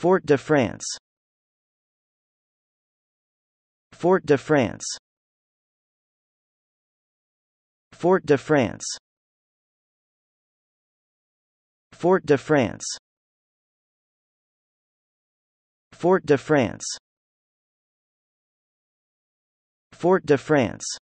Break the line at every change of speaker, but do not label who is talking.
Fort de France Fort de France Fort de France Fort de France Fort de France Fort de France